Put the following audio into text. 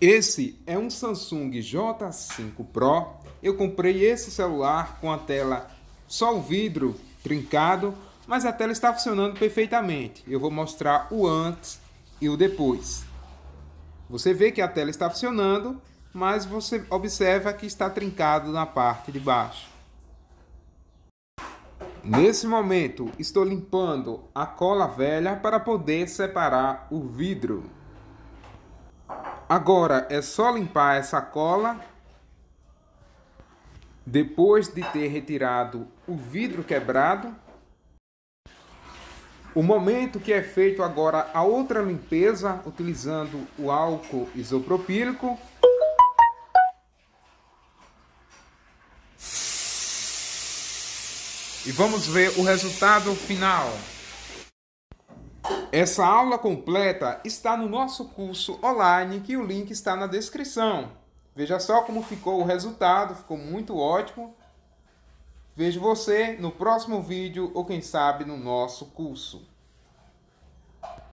Esse é um Samsung J5 Pro. Eu comprei esse celular com a tela só o vidro trincado, mas a tela está funcionando perfeitamente. Eu vou mostrar o antes e o depois. Você vê que a tela está funcionando, mas você observa que está trincado na parte de baixo. Nesse momento, estou limpando a cola velha para poder separar o vidro. Agora é só limpar essa cola depois de ter retirado o vidro quebrado. O momento que é feito agora a outra limpeza utilizando o álcool isopropílico. E vamos ver o resultado final. Essa aula completa está no nosso curso online, que o link está na descrição. Veja só como ficou o resultado, ficou muito ótimo. Vejo você no próximo vídeo ou quem sabe no nosso curso.